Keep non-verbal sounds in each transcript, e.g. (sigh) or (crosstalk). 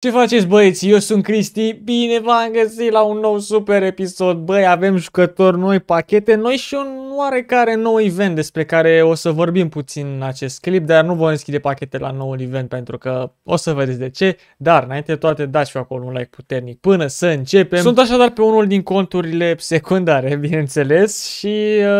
Ce faceți băieți? Eu sunt Cristi, bine v-am găsit la un nou super episod. Băi, avem jucători noi, pachete noi și un oarecare nou event despre care o să vorbim puțin în acest clip, dar nu vom deschide pachete la noul event pentru că o să vedeți de ce. Dar înainte de toate dați și acolo un like puternic până să începem. Sunt așadar pe unul din conturile secundare, (laughs) bineînțeles, și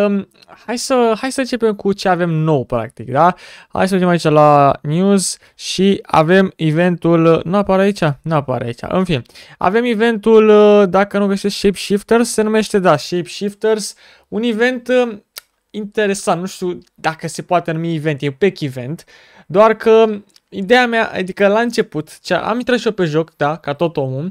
um, hai, să, hai să începem cu ce avem nou practic, da? Hai să vedem aici la news și avem eventul, nu apare aici? Nu apare aici. În fine, avem eventul, uh, dacă nu găsesc Shapeshifters, se numește, da, Shapeshifters, un event uh, interesant, nu știu dacă se poate numi event, e pack event, doar că ideea mea, adică la început, ce am intrat și eu pe joc, da, ca tot omul,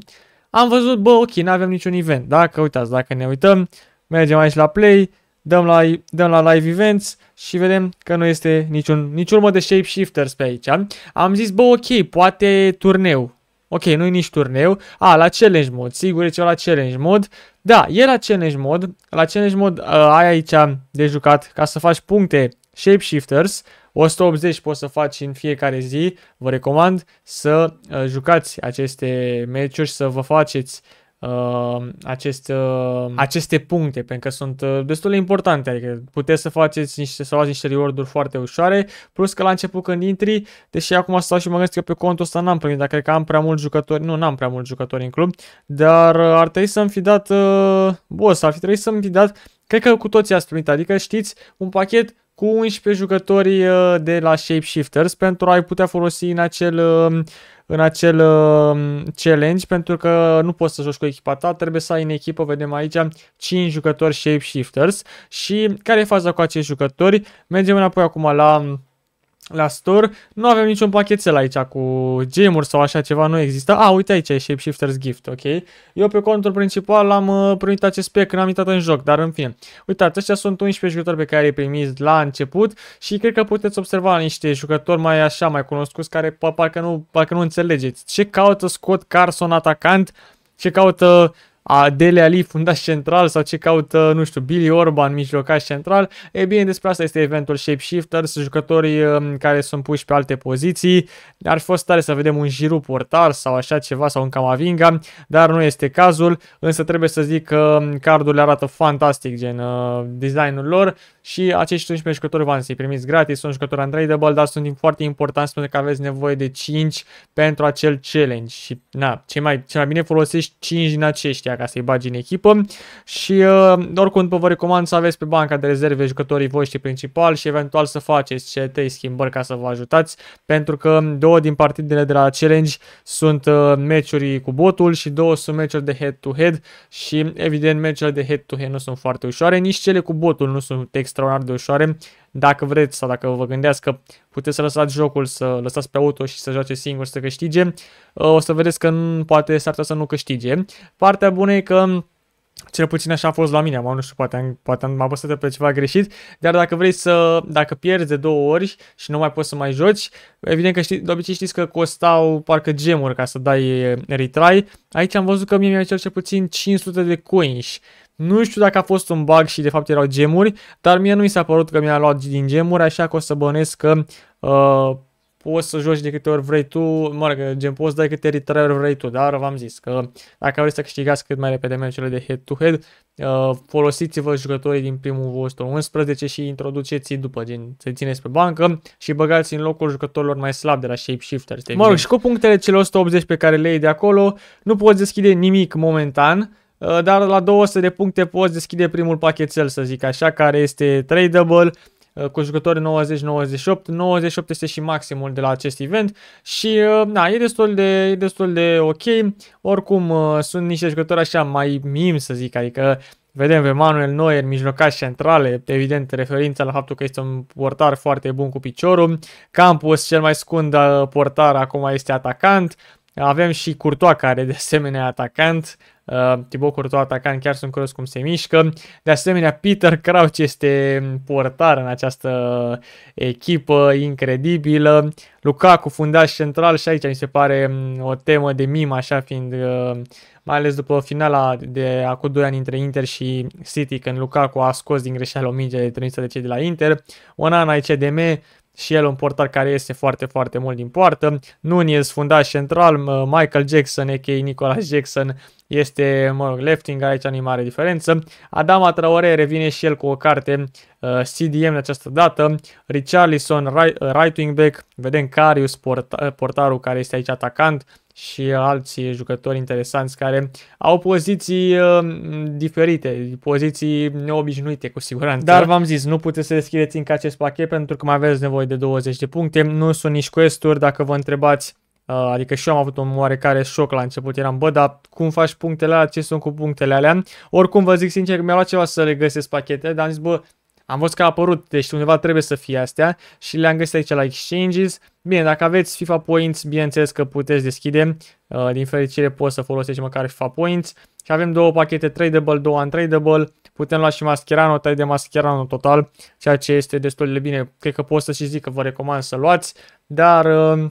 am văzut, bă, ok, nu avem niciun event, dacă uitați, dacă ne uităm, mergem aici la play, dăm la, dăm la live events și vedem că nu este niciun, nici urmă de shapeshifters pe aici. Am zis, bă, ok, poate turneu, Ok, nu-i nici turneu. A, la challenge mod, sigur, e ceva la challenge mod. Da, e la challenge mod. La challenge mod uh, ă, ai aici de jucat ca să faci puncte shapeshifters. 180 poți să faci în fiecare zi. Vă recomand să uh, jucați aceste meciuri, să vă faceți Uh, acest, uh, aceste puncte, pentru că sunt uh, destul de importante, adică puteți să faceți niște, să luați niște reward-uri foarte ușoare, plus că la început când intri, deși acum stau și mă gândesc că pe contul ăsta n-am primit, dar cred că am prea mulți jucători, nu, n-am prea mulți jucători în club, dar uh, ar trebui să-mi fi dat, uh, boss, ar fi trebuit să-mi fi dat, cred că cu toții ați primit, adică știți, un pachet cu 11 jucători uh, de la Shapeshifters pentru a-i putea folosi în acel, um, în acel um, challenge, pentru că nu poți să joci cu echipa ta, trebuie să ai în echipă, vedem aici, 5 jucători Shapeshifters. Și care e faza cu acești jucători? Mergem înapoi acum la um, la store. Nu avem niciun pachetel aici cu gemuri sau așa ceva, nu există. A, uite aici e Shapeshifter's Gift, ok? Eu pe contul principal am uh, primit acest pack când am intrat în joc, dar în fine. Uitați, ăștia sunt 11 jucători pe care i i-ai primit la început și cred că puteți observa niște jucători mai așa, mai cunoscuți, care parcă nu, parcă nu înțelegeți. Ce caută Scott Carson atacant? Ce caută Adele Ali, fundaș central, sau ce caută, nu știu, Billy Orban, mijlocaș central. E bine, despre asta este eventul Shapeshifters, jucătorii um, care sunt puși pe alte poziții. Ar fi fost tare să vedem un Giroud portar sau așa ceva, sau un Camavinga, dar nu este cazul. Însă trebuie să zic că um, cardurile arată fantastic, gen uh, designul lor și acești 11 jucători v-am să-i primiți gratis, sunt jucători untradeable, dar sunt foarte importanți pentru că aveți nevoie de 5 pentru acel challenge și na, ce mai, ce mai bine folosești 5 din aceștia ca să-i bagi în echipă și uh, oricum vă recomand să aveți pe banca de rezerve jucătorii voștri principal și eventual să faceți ce trei schimbări ca să vă ajutați pentru că două din partidele de la Challenge sunt uh, meciuri cu botul și două sunt meciuri de head-to-head -head și evident meciurile de head-to-head -head nu sunt foarte ușoare, nici cele cu botul nu sunt extraordinar de ușoare, dacă vreți sau dacă vă gândeați că puteți să lăsați jocul, să lăsați pe auto și să joace singur să câștige, uh, o să vedeți că poate s-ar să nu câștige. Partea bună e că cel puțin așa a fost la mine, mă, nu știu, poate am, poate am apăsat pe ceva greșit, dar dacă vrei să, dacă pierzi de două ori și nu mai poți să mai joci, evident că știi, de obicei știți că costau parcă gemuri ca să dai retry, aici am văzut că mie mi-a cel puțin 500 de coins, nu știu dacă a fost un bug și de fapt erau gemuri, dar mie nu mi s-a părut că mi-a luat din gemuri, așa că o să bănesc că uh, poți să joci de câte ori vrei tu, mă rog, gen poți să dai câte ori vrei tu, dar v-am zis că dacă vreți să câștigați cât mai repede meciurile de head-to-head, -head, uh, folosiți-vă jucătorii din primul vostru 11 și introduceți după, gen să țineți pe bancă și băgați în locul jucătorilor mai slabi de la shapeshifters. De mă rog, și cu punctele celor 180 pe care le iei de acolo, nu poți deschide nimic momentan, Uh, dar la 200 de puncte poți deschide primul pachetel, să zic așa, care este tradable, uh, cu jucători 90-98, 98 este și maximul de la acest event și uh, na, e destul de, e destul de ok, oricum sunt niște jucători așa mai mim să zic, adică Vedem pe Manuel Neuer, mijlocaș centrale, evident referința la faptul că este un portar foarte bun cu piciorul. Campus, cel mai scund portar, acum este atacant. Avem și Courtois, care de asemenea atacant, Uh, Thibaut Courtois atacant, chiar sunt curios cum se mișcă. De asemenea, Peter Crouch este portar în această echipă incredibilă. Lukaku, fundaș central și aici mi se pare um, o temă de mim, așa fiind, uh, mai ales după finala de acum 2 ani între Inter și City, când Lukaku a scos din greșeală o minge de trimisă de cei de la Inter. Onana, CDM, și el un portar care este foarte, foarte mult din poartă. Nunez, fundaș central, uh, Michael Jackson, a.k.a. Nicolas Jackson, este, mă rog, lefting, aici nu mare diferență. Adama Traore revine și el cu o carte uh, CDM de această dată. Richarlison, right, uh, right wing back, vedem Carius, port, uh, portarul care este aici atacant și alții jucători interesanți care au poziții uh, diferite, poziții neobișnuite cu siguranță. Dar v-am zis, nu puteți să deschideți încă acest pachet pentru că mai aveți nevoie de 20 de puncte, nu sunt nici quest dacă vă întrebați Uh, adică și eu am avut un oarecare șoc la început. Eram, bă, dar cum faci punctele alea? Ce sunt cu punctele alea? Oricum, vă zic sincer, mi-a luat ceva să le găsesc pachete, dar am zis, bă, am văzut că a apărut, deci undeva trebuie să fie astea și le-am găsit aici la exchanges. Bine, dacă aveți FIFA Points, bineînțeles că puteți deschide. Uh, din fericire poți să folosești măcar FIFA Points. Și avem două pachete tradable, două untradable. Putem lua și Mascherano, tai de Mascherano total, ceea ce este destul de bine. Cred că pot să și zic că vă recomand să luați, dar... Uh,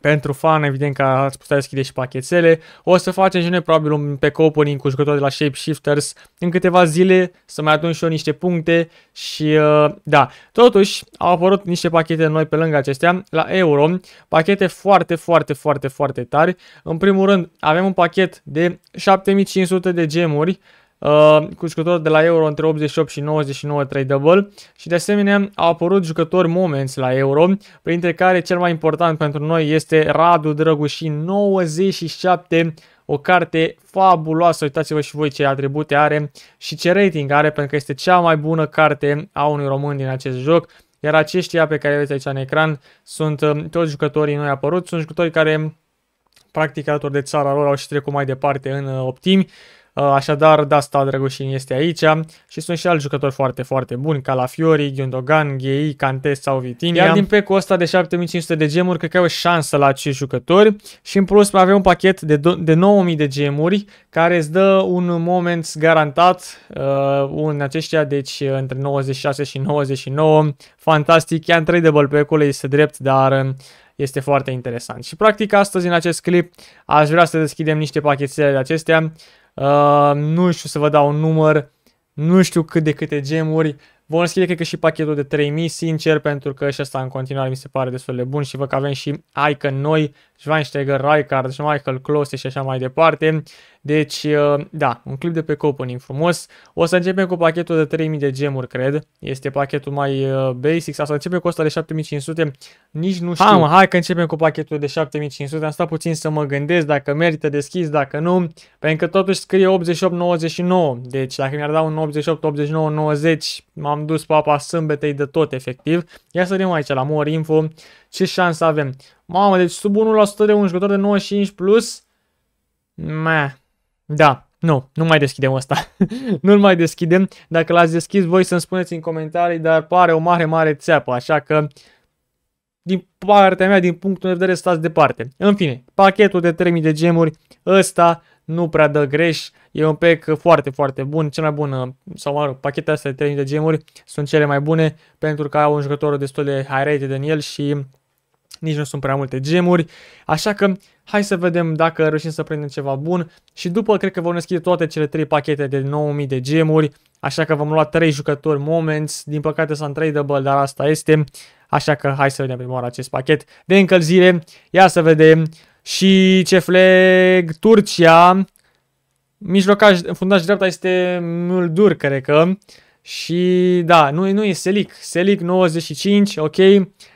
pentru fan, evident că ați putea deschide și pachetele. O să facem și noi probabil un pe opening cu jucători de la Shapeshifters în câteva zile, să mai adun și eu niște puncte și uh, da. Totuși, au apărut niște pachete noi pe lângă acestea, la Euro, pachete foarte, foarte, foarte, foarte tari. În primul rând, avem un pachet de 7500 de gemuri, Uh, cu jucători de la Euro între 88 și 99 tradable și de asemenea au apărut jucători moments la Euro, printre care cel mai important pentru noi este Radu Drăgușin, 97 o carte fabuloasă, uitați-vă și voi ce atribute are și ce rating are, pentru că este cea mai bună carte a unui român din acest joc. Iar aceștia pe care vedeți aici în ecran sunt uh, toți jucătorii noi apărut, sunt jucători care practic alături de țara lor au și trecut mai departe în uh, optimi Uh, așadar, da, asta Drăgușin este aici și sunt și alți jucători foarte, foarte buni, ca la Fiori, Gyundogan, Ghei, Cante sau Vitinia. Iar din pecul ăsta de 7500 de gemuri, cred că au șansă la acești jucători și în plus mai avem un pachet de, de 9000 de gemuri care îți dă un moment garantat uh, un aceștia, deci uh, între 96 și 99. Fantastic, e pe pecul, este drept, dar uh, este foarte interesant. Și practic astăzi în acest clip aș vrea să deschidem niște pachetele de acestea Uh, nu știu să vă dau un număr, nu știu cât de câte gemuri. Vom scrie cred că și pachetul de 3000, sincer, pentru că și asta în continuare mi se pare destul de bun și văd că avem și Icon noi, Schweinsteiger, Raikard, Michael Klose și așa mai departe. Deci, uh, da, un clip de pe Copenhagen frumos. O să începem cu pachetul de 3000 de gemuri, cred. Este pachetul mai uh, basic. Sau să începem cu ăsta de 7500. Nici nu știu. Hai, mă, hai că începem cu pachetul de 7500. Am stat puțin să mă gândesc dacă merită deschis, dacă nu. Pentru că totuși scrie 88-99. Deci, dacă mi-ar da un 88, 89, 90, m-am dus pe apa sâmbetei de tot, efectiv. Ia să vedem aici la More Info ce șansă avem. Mamă, deci sub 1% de un jucător de 95 plus. Meh. Da, nu, nu mai deschidem asta. (laughs) Nu-l mai deschidem. Dacă l-ați deschis, voi să-mi spuneți în comentarii, dar pare o mare, mare țeapă, așa că din partea mea, din punctul de vedere, stați departe. În fine, pachetul de 3000 de gemuri, ăsta nu prea dă greș, e un pack foarte, foarte bun, cel mai bun, sau mă rog, pachetele astea de 3000 de gemuri sunt cele mai bune pentru că au un jucător destul de high rated în el și nici nu sunt prea multe gemuri, așa că hai să vedem dacă reușim să prindem ceva bun și după cred că vom deschide toate cele 3 pachete de 9000 de gemuri, așa că vom lua 3 jucători moments, din păcate sunt tradable, dar asta este, așa că hai să vedem prima oară acest pachet de încălzire, ia să vedem și ce flag Turcia, mijlocaș, fundaș dreapta este Muldur, cred că, și da, nu, nu e Selic. Selic 95, ok.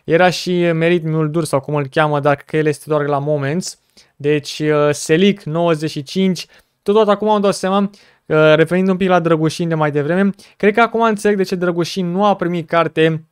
Era și Merit dur sau cum îl cheamă, dar că el este doar la Moments. Deci uh, Selic 95. Totodată acum am dat seama, uh, referind un pic la Drăgușin de mai devreme, cred că acum înțeleg de ce Drăgușin nu a primit carte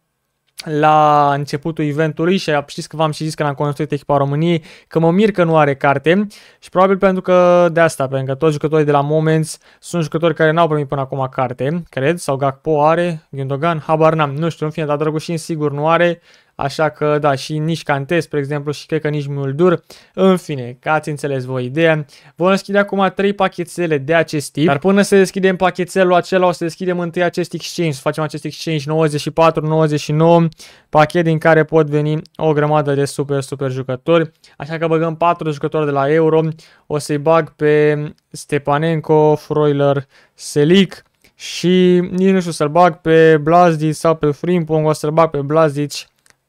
la începutul eventului și știți că v-am și zis că am construit echipa României, că mă mir că nu are carte și probabil pentru că de asta, pentru că toți jucătorii de la Moments sunt jucători care n-au primit până acum carte, cred, sau Gakpo are, Gundogan, habar n-am, nu știu, în fine, dar Drăgușin sigur nu are, Așa că, da, și nici Cantez, spre exemplu, și cred că nici Muldur. În fine, ca ați înțeles voi ideea. Vom deschide acum 3 pachetele de acest tip. Dar până să deschidem pachetelul acela, o să deschidem întâi acest exchange. Să facem acest exchange 94-99, pachet din care pot veni o grămadă de super, super jucători. Așa că băgăm 4 jucători de la Euro. O să-i bag pe Stepanenko, Froiler, Selic și nici nu știu să-l bag pe Blazdic sau pe Frimpong, o să-l bag pe Blazdic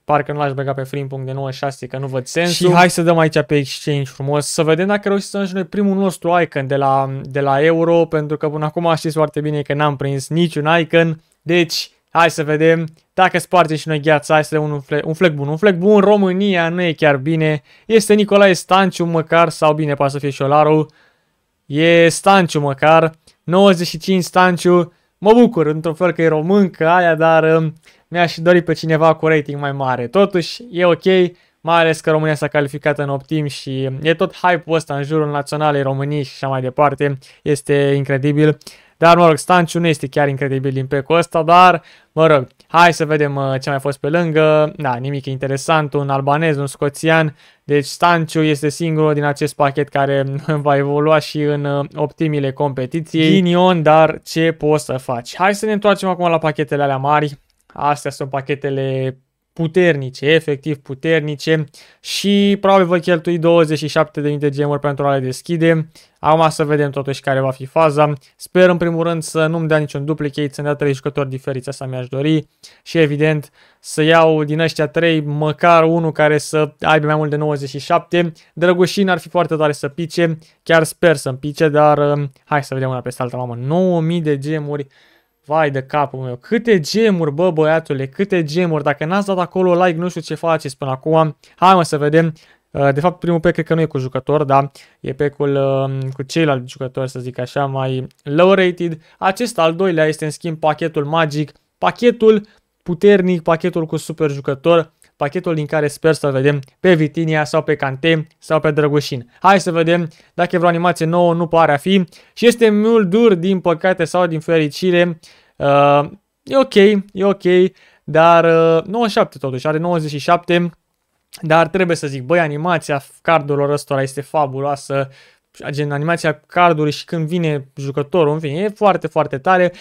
Parcă nu l-aș băga pe Frimpong de 96, că nu văd sensul. Și hai să dăm aici pe exchange frumos, să vedem dacă reușim să noi primul nostru icon de la, de la euro, pentru că până acum știți foarte bine că n-am prins niciun icon. Deci, hai să vedem dacă spargem și noi gheața, hai să dăm un, fle un flag bun. Un flag bun, România nu e chiar bine. Este Nicolae Stanciu măcar, sau bine, poate să fie Olaru, E Stanciu măcar. 95 Stanciu, mă bucur într-un fel că e român, că aia, dar um, mi-aș dori pe cineva cu rating mai mare. Totuși, e ok, mai ales că România s-a calificat în optim și um, e tot hype-ul ăsta în jurul naționalei României și așa mai departe. Este incredibil. Dar, mă rog, Stanciu nu este chiar incredibil din pe ăsta, dar, mă rog, hai să vedem uh, ce mai fost pe lângă. Da, nimic interesant, un albanez, un scoțian. Deci Stanciu este singurul din acest pachet care (laughs) va evolua și în uh, optimile competiției. Ghinion, dar ce poți să faci? Hai să ne întoarcem acum la pachetele alea mari. Astea sunt pachetele puternice, efectiv puternice și probabil voi cheltui 27.000 de gemuri pentru a le deschide. Acum să vedem totuși care va fi faza. Sper în primul rând să nu-mi dea niciun duplicate, să-mi dea 3 jucători diferiți, asta mi-aș dori și evident să iau din ăștia 3 măcar unul care să aibă mai mult de 97. Drăgușin ar fi foarte tare să pice, chiar sper să-mi pice, dar um, hai să vedem una peste alta, mamă, 9.000 de gemuri. Vai de capul meu, câte gemuri, bă băiatule, câte gemuri. Dacă n-ați dat acolo like, nu știu ce faceți până acum. Hai mă să vedem. Uh, de fapt, primul pe cred că nu e cu jucător, da? E pe cu, uh, cu ceilalți jucători, să zic așa, mai low rated. Acest al doilea este, în schimb, pachetul magic, pachetul puternic, pachetul cu super jucător pachetul din care sper să vedem pe Vitinia sau pe Cante sau pe Drăgușin. Hai să vedem dacă e vreo animație nouă, nu pare a fi și este mult dur din păcate sau din fericire. Uh, e ok, e ok, dar uh, 97 totuși, are 97, dar trebuie să zic, băi, animația cardurilor ăstora este fabuloasă, uh, gen animația cardului și când vine jucătorul, în fine, e foarte, foarte tare.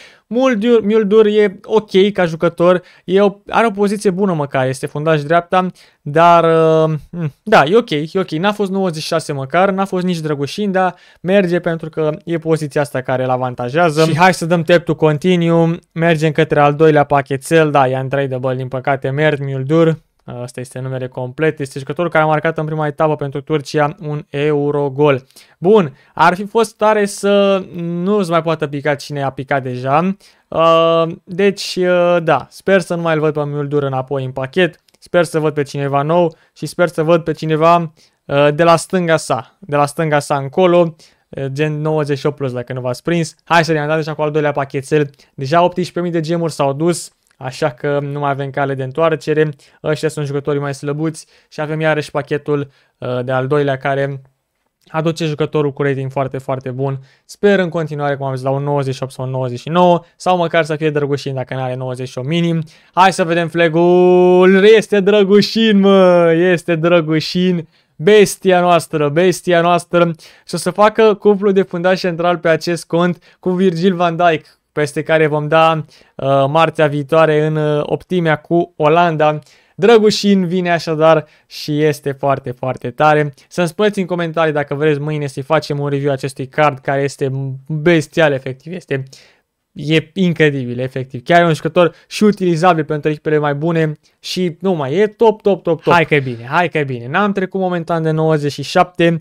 Muldur e ok ca jucător, e o, are o poziție bună măcar, este fundaș dreapta, dar uh, mm, da, e ok, e ok. N-a fost 96 măcar, n-a fost nici Drăgușin, dar merge pentru că e poziția asta care îl avantajează. Și hai să dăm tap to continue, mergem către al doilea pachetel, da, i de băl, din păcate, merg Muldur, Asta este numele complet. Este jucătorul care a marcat în prima etapă pentru Turcia un eurogol. Bun, ar fi fost tare să nu se mai poată pica cine a picat deja. Uh, deci, uh, da, sper să nu mai îl văd pe Muldur înapoi în pachet. Sper să văd pe cineva nou și sper să văd pe cineva uh, de la stânga sa. De la stânga sa încolo gen 98 plus dacă nu v-ați prins. Hai să ne-am dat deja cu al doilea pachetel. Deja 18.000 de gemuri s-au dus așa că nu mai avem cale de întoarcere. Ăștia sunt jucătorii mai slăbuți și avem iarăși pachetul uh, de al doilea care aduce jucătorul cu rating foarte, foarte bun. Sper în continuare, cum am zis, la un 98 sau un 99 sau măcar să fie Drăgușin dacă nu are 98 minim. Hai să vedem flagul! Este Drăgușin, mă! Este Drăgușin! bestia noastră, bestia noastră și o să facă cuplu de fundaș central pe acest cont cu Virgil van Dijk, peste care vom da uh, marțea viitoare în uh, optimea cu Olanda. Drăgușin vine așadar și este foarte, foarte tare. Să-mi spuneți în comentarii dacă vreți mâine să facem un review acestui card care este bestial efectiv. Este e incredibil, efectiv. Chiar e un jucător și utilizabil pentru echipele mai bune și nu mai e top, top, top, top. Hai că e bine, hai că e bine. N-am trecut momentan de 97,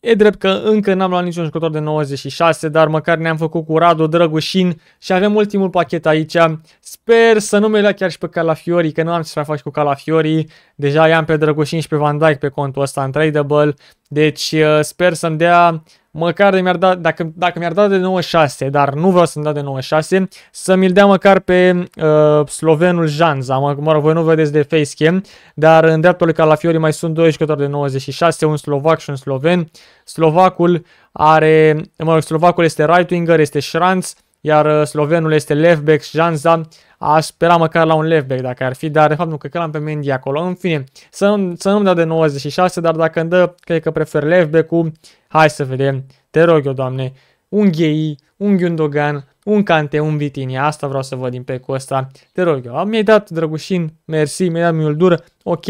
E drept că încă n-am luat niciun jucător de 96, dar măcar ne-am făcut cu Radu Drăgușin și avem ultimul pachet aici. Sper să nu mi lua chiar și pe Calafiori, că nu am ce să mai fac cu Calafiori. Deja i-am pe Drăgușin și pe Van Dijk pe contul ăsta în tradable, deci sper să-mi dea măcar de mi-ar da, dacă, dacă mi-ar da de 96, dar nu vreau să-mi da de 96, să mi-l dea măcar pe uh, slovenul Janza. Mă, mă rog, voi nu vedeți de facecam, dar în dreptul lui Calafiori mai sunt doi jucători de 96, un slovac și un sloven. Slovacul are, mă rog, slovacul este right winger, este Șranț, iar uh, slovenul este leftback, Janza a spera măcar la un leftback dacă ar fi, dar de fapt nu, cred că l-am pe Mendy acolo. În fine, să, nu, să nu-mi dea de 96, dar dacă îmi dă, cred că prefer leftback-ul, hai să vedem, te rog eu, doamne, un Ghei, un Gundogan, un Cante, un Vitinia, asta vreau să văd din pe ăsta, te rog eu. Mi-ai dat drăgușin, mersi, mi-ai dat dur, ok,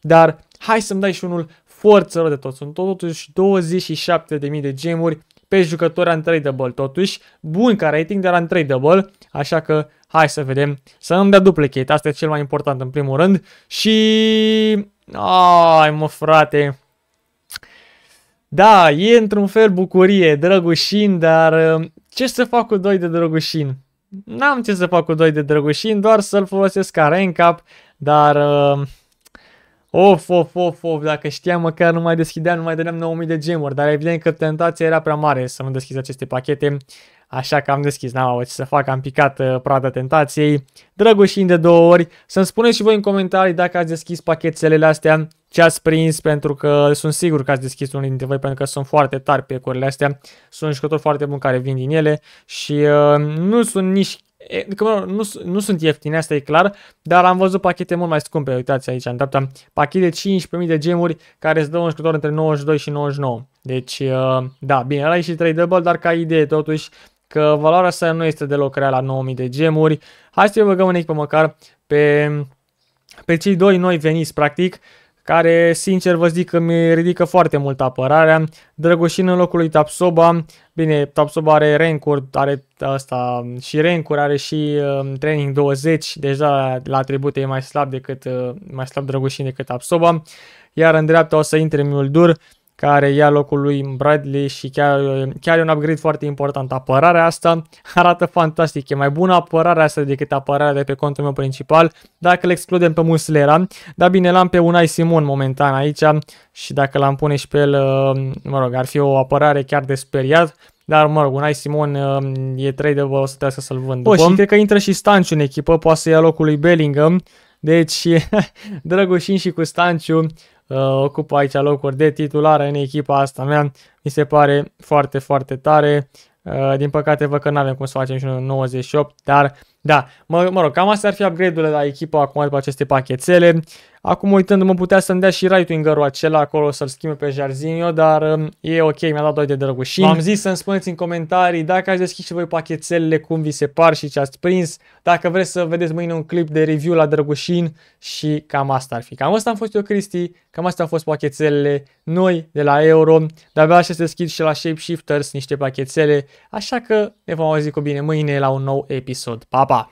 dar hai să-mi dai și unul forță de tot. Sunt totuși 27.000 de gemuri pe jucători untradeable totuși, bun ca rating, dar untradeable, așa că hai să vedem, să nu-mi dea duplicate, asta e cel mai important în primul rând și... Ai mă frate, da, e într-un fel bucurie, drăgușin, dar uh, ce să fac cu doi de drăgușin? N-am ce să fac cu doi de drăgușin, doar să-l folosesc ca rank up, dar... Uh, Of, of, of, of, dacă știam măcar nu mai deschideam, nu mai dădeam 9000 de gemuri, dar evident că tentația era prea mare să nu deschizi aceste pachete, așa că am deschis, n-am avut ce să fac, am picat uh, prada tentației, drăgușind de două ori. Să-mi spuneți și voi în comentarii dacă ați deschis pachetele astea, ce ați prins, pentru că sunt sigur că ați deschis unul dintre voi, pentru că sunt foarte tari pe corile astea, sunt jucători foarte buni care vin din ele și uh, nu sunt nici E, că, nu, nu sunt ieftine, asta e clar, dar am văzut pachete mult mai scumpe, uitați aici, în dreapta, pachete 15.000 de gemuri care îți dă un jucător între 92 și 99. Deci, uh, da, bine, ăla e și 3 double, dar ca idee totuși că valoarea sa nu este deloc rea la 9.000 de gemuri. Hai să-i băgăm în echipă măcar pe, pe cei doi noi veniți, practic, care, sincer vă zic că mi ridică foarte mult apărarea. Drăgoșin în locul lui Tapsoba, bine, Tapsoba are rank are asta și rank are și uh, training 20, deja la atribute e mai slab decât uh, mai slab Drăgoșin decât Tapsoba. Iar în dreapta o să intre dur care ia locul lui Bradley și chiar, chiar e un upgrade foarte important. Apărarea asta (laughs) arată fantastic, e mai bună apărarea asta decât apărarea de pe contul meu principal, dacă le excludem pe Muslera, dar bine, l-am pe Unai Simon momentan aici și dacă l-am pune și pe el, uh, mă rog, ar fi o apărare chiar de speriat, dar mă rog, Unai Simon uh, e tradable, o să trebuie să-l vând. Bă, și cred că intră și Stanciu în echipă, poate să ia locul lui Bellingham, deci, (laughs) Drăgușin și cu Stanciu Uh, ocupă aici locuri de titulară în echipa asta mea. Mi se pare foarte, foarte tare. Uh, din păcate văd că nu avem cum să facem și 98, dar da, mă, mă rog, cam asta ar fi upgrade-urile la echipă acum după aceste pachetele. Acum uitându-mă putea să-mi dea și right winger acela acolo să-l schimbe pe Jarzinho, dar um, e ok, mi-a dat doi de drăgușini. V-am zis să-mi spuneți în comentarii dacă ați deschis și voi pachetele cum vi se par și ce ați prins. Dacă vreți să vedeți mâine un clip de review la drăgușin și cam asta ar fi. Cam asta am fost eu, Cristi, cam asta au fost pachetele noi de la Euro. dar abia așa se deschid și la Shapeshifters niște pachetele, așa că ne vom auzi cu bine mâine la un nou episod. Pa, pa!